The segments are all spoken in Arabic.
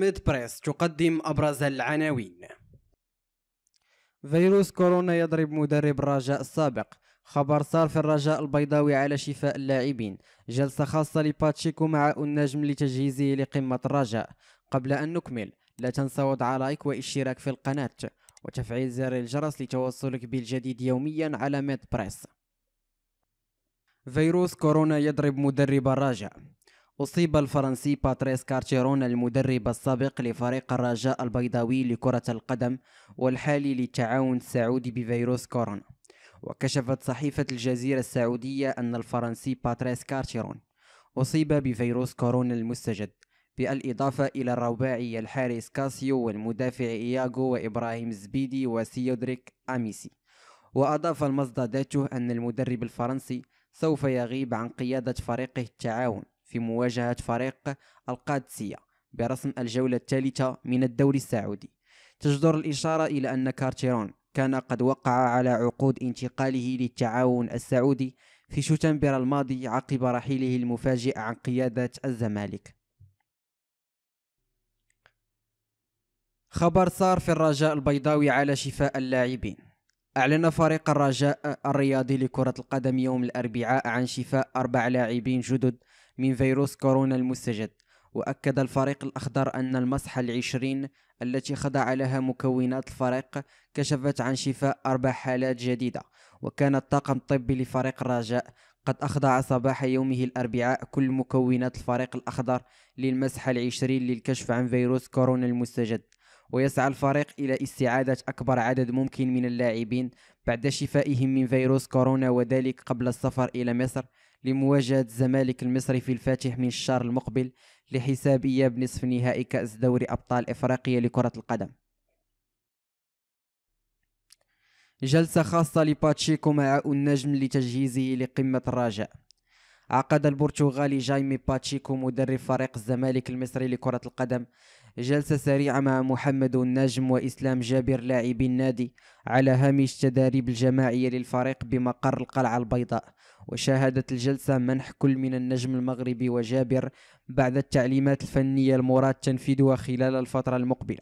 ميد بريس تقدم أبرز العناوين فيروس كورونا يضرب مدرب الرجاء السابق خبر صار في الرجاء البيضاوي على شفاء اللاعبين جلسة خاصة لباتشيكو مع النجم لتجهيزه لقمة الرجاء قبل أن نكمل لا تنسى وضع لايك واشتراك في القناة وتفعيل زر الجرس لتوصلك بالجديد يوميا على ميد بريس فيروس كورونا يضرب مدرب الرجاء أصيب الفرنسي باتريس كارتيرون المدرب السابق لفريق الرجاء البيضاوي لكرة القدم والحالي للتعاون السعودي بفيروس كورونا وكشفت صحيفة الجزيرة السعودية أن الفرنسي باتريس كارتيرون أصيب بفيروس كورونا المستجد بالإضافة إلى الرباعي الحارس كاسيو والمدافع إياغو وإبراهيم الزبيدي وسيودريك أميسي وأضاف المصدر ذاته أن المدرب الفرنسي سوف يغيب عن قيادة فريقه التعاون في مواجهة فريق القادسية برسم الجولة الثالثة من الدوري السعودي تجدر الإشارة إلى أن كارتيرون كان قد وقع على عقود انتقاله للتعاون السعودي في شتنبر الماضي عقب رحيله المفاجئ عن قيادة الزمالك خبر صار في الرجاء البيضاوي على شفاء اللاعبين أعلن فريق الرجاء الرياضي لكرة القدم يوم الأربعاء عن شفاء أربع لاعبين جدد من فيروس كورونا المستجد وأكد الفريق الأخضر أن المسحة العشرين التي خضع لها مكونات الفريق كشفت عن شفاء أربع حالات جديدة وكان الطاقم الطبي لفريق الرجاء قد أخضع صباح يومه الأربعاء كل مكونات الفريق الأخضر للمسحة العشرين للكشف عن فيروس كورونا المستجد ويسعى الفريق إلى استعادة أكبر عدد ممكن من اللاعبين بعد شفائهم من فيروس كورونا وذلك قبل السفر إلى مصر لمواجهة الزمالك المصري في الفاتح من الشهر المقبل لحسابية بنصف نهائي كأس دوري أبطال إفريقيا لكرة القدم جلسة خاصة لباتشيكو مع النجم لتجهيزه لقمة الرجاء عقد البرتغالي جايمي باتشيكو مدرب فريق الزمالك المصري لكرة القدم جلسة سريعة مع محمد النجم وإسلام جابر لاعبي النادي على هامش التدريب الجماعية للفريق بمقر القلعة البيضاء وشاهدت الجلسة منح كل من النجم المغربي وجابر بعد التعليمات الفنية المراد تنفيذها خلال الفترة المقبلة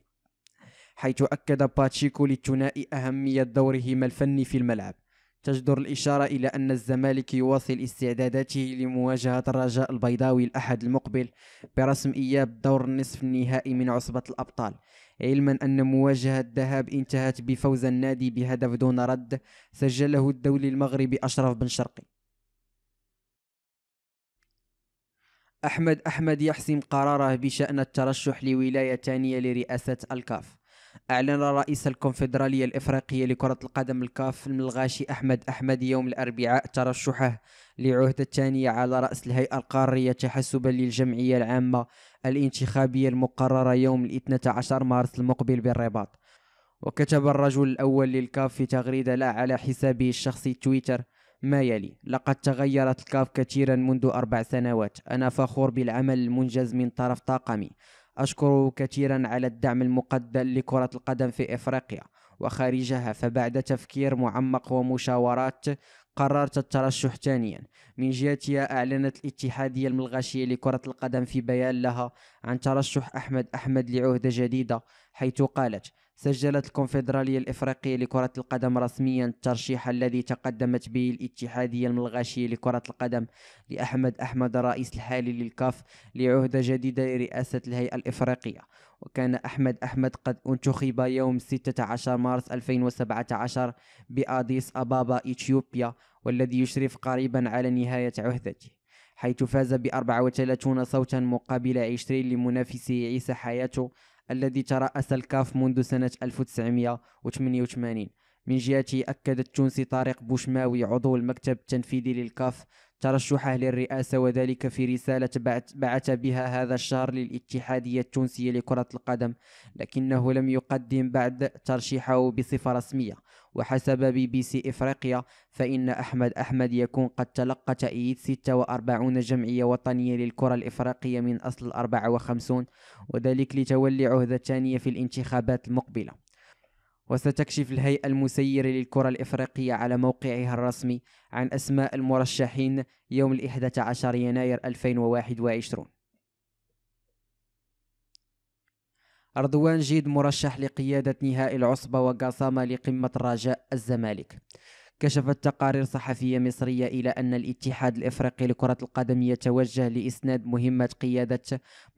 حيث أكد باتشيكو للثنائي أهمية دورهما الفني في الملعب تجدر الإشارة إلى أن الزمالك يواصل استعداداته لمواجهة الرجاء البيضاوي الأحد المقبل برسم إياب دور النصف النهائي من عصبة الأبطال علما أن مواجهة الذهاب انتهت بفوز النادي بهدف دون رد سجله الدولي المغربي أشرف بن شرقي أحمد أحمد يحسم قراره بشأن الترشح لولاية ثانية لرئاسة الكاف أعلن رئيس الكونفدرالية الإفريقية لكرة القدم الكاف الملغاشي أحمد أحمد يوم الأربعاء ترشحه لعهدة ثانية على رأس الهيئة القارية تحسبا للجمعية العامة الانتخابية المقررة يوم الاثنى عشر مارس المقبل بالرباط وكتب الرجل الأول للكاف في تغريدة لا على حسابه الشخصي تويتر ما يلي لقد تغيرت الكاف كثيرا منذ أربع سنوات أنا فخور بالعمل المنجز من طرف طاقمي أشكره كثيرا على الدعم المقدم لكرة القدم في إفريقيا وخارجها فبعد تفكير معمق ومشاورات قررت الترشح ثانيا من جهتها أعلنت الاتحادية الملغاشية لكرة القدم في بيان لها عن ترشح أحمد أحمد لعهدة جديدة حيث قالت سجلت الكونفدرالية الإفريقية لكرة القدم رسميا الترشيح الذي تقدمت به الاتحادية الملغاشية لكرة القدم لأحمد أحمد الرئيس الحالي للكاف لعهدة جديدة لرئاسة الهيئة الإفريقية وكان أحمد أحمد قد انتخب يوم 16 مارس 2017 بأديس أبابا إثيوبيا والذي يشرف قريبا على نهاية عهدته حيث فاز ب 34 صوتا مقابل 20 لمنافسه عيسى حياته الذي ترأس الكاف منذ سنة 1988 من جهته أكد التونسي طارق بوشماوي عضو المكتب التنفيذي للكاف ترشحه للرئاسة وذلك في رسالة بعت بها هذا الشهر للاتحادية التونسية لكرة القدم لكنه لم يقدم بعد ترشيحه بصفة رسمية وحسب بي بي سي إفريقيا فإن أحمد أحمد يكون قد تلقى تأييد 46 جمعية وطنية للكرة الإفريقية من أصل 54 وذلك لتولي عهدة ثانية في الانتخابات المقبلة وستكشف الهيئة المسيرة للكرة الإفريقية على موقعها الرسمي عن أسماء المرشحين يوم الإحدى عشر يناير 2021 أرضوان جيد مرشح لقيادة نهائي العصبة وقاسامة لقمة الرجاء الزمالك كشفت تقارير صحفية مصرية إلى أن الاتحاد الإفريقي لكرة القدم يتوجه لإسناد مهمة قيادة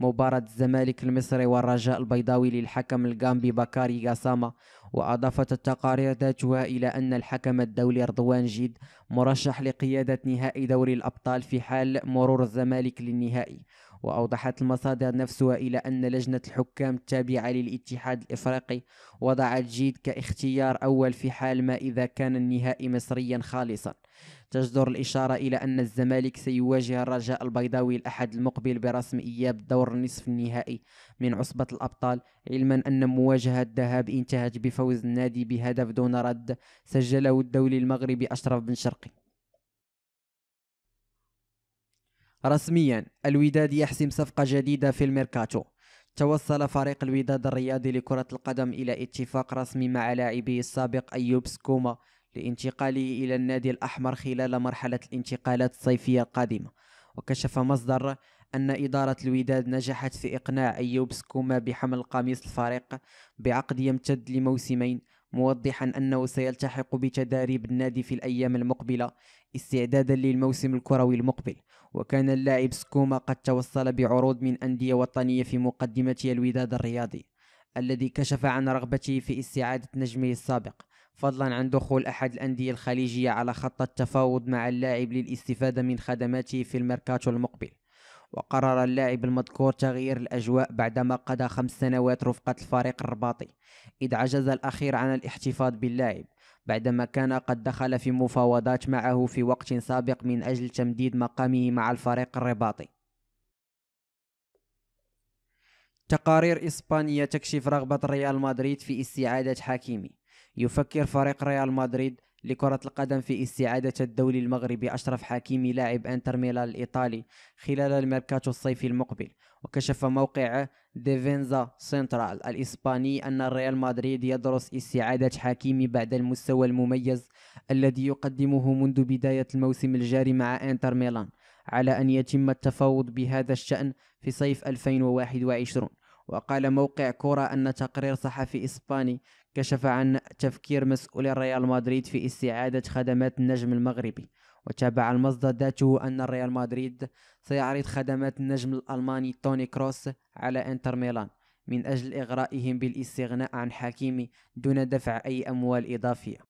مباراة الزمالك المصري والرجاء البيضاوي للحكم الجامبي بكاري غاساما وأضافت التقارير ذاتها إلى أن الحكم الدولي رضوان جيد مرشح لقيادة نهائي دوري الأبطال في حال مرور الزمالك للنهائي وأوضحت المصادر نفسها إلى أن لجنة الحكام التابعة للاتحاد الإفريقي وضعت جيد كاختيار أول في حال ما إذا كان النهائي مصريا خالصا تجدر الإشارة إلى أن الزمالك سيواجه الرجاء البيضاوي الأحد المقبل برسم إياب دور النصف النهائي من عصبة الأبطال علما أن مواجهة الذهاب انتهت بفوز النادي بهدف دون رد سجله الدولي المغربي أشرف بن شرقي رسميا الوداد يحسم صفقة جديدة في الميركاتو توصل فريق الوداد الرياضي لكرة القدم إلى اتفاق رسمي مع لاعبه السابق أيوب سكوما لانتقاله إلى النادي الأحمر خلال مرحلة الانتقالات الصيفية القادمة وكشف مصدر أن إدارة الوداد نجحت في إقناع أيوب سكوما بحمل قميص الفريق بعقد يمتد لموسمين موضحا أنه سيلتحق بتداريب النادي في الأيام المقبلة استعدادا للموسم الكروي المقبل وكان اللاعب سكوما قد توصل بعروض من أندية وطنية في مقدمة الوداد الرياضي الذي كشف عن رغبته في استعادة نجمه السابق فضلا عن دخول أحد الأندية الخليجية على خط التفاوض مع اللاعب للاستفادة من خدماته في الميركاتو المقبل وقرر اللاعب المذكور تغيير الأجواء بعدما قضى خمس سنوات رفقة الفريق الرباطي إذ عجز الأخير عن الاحتفاظ باللاعب بعدما كان قد دخل في مفاوضات معه في وقت سابق من أجل تمديد مقامه مع الفريق الرباطي تقارير إسبانية تكشف رغبة ريال مدريد في استعادة حكيمي يفكر فريق ريال مدريد لكرة القدم في استعادة الدولي المغربي أشرف حكيمي لاعب أنتر ميلان الإيطالي خلال الميركاتو الصيفي المقبل وكشف موقع ديفينزا سنترال الإسباني أن ريال مدريد يدرس استعادة حكيمي بعد المستوى المميز الذي يقدمه منذ بداية الموسم الجاري مع أنتر ميلان على أن يتم التفاوض بهذا الشأن في صيف 2021 وقال موقع كورة أن تقرير صحفي إسباني كشف عن تفكير مسؤولي ريال مدريد في استعادة خدمات النجم المغربي وتابع المصدر ذاته أن ريال مدريد سيعرض خدمات النجم الألماني توني كروس على إنتر ميلان من أجل إغرائهم بالاستغناء عن حكيمي دون دفع أي أموال إضافية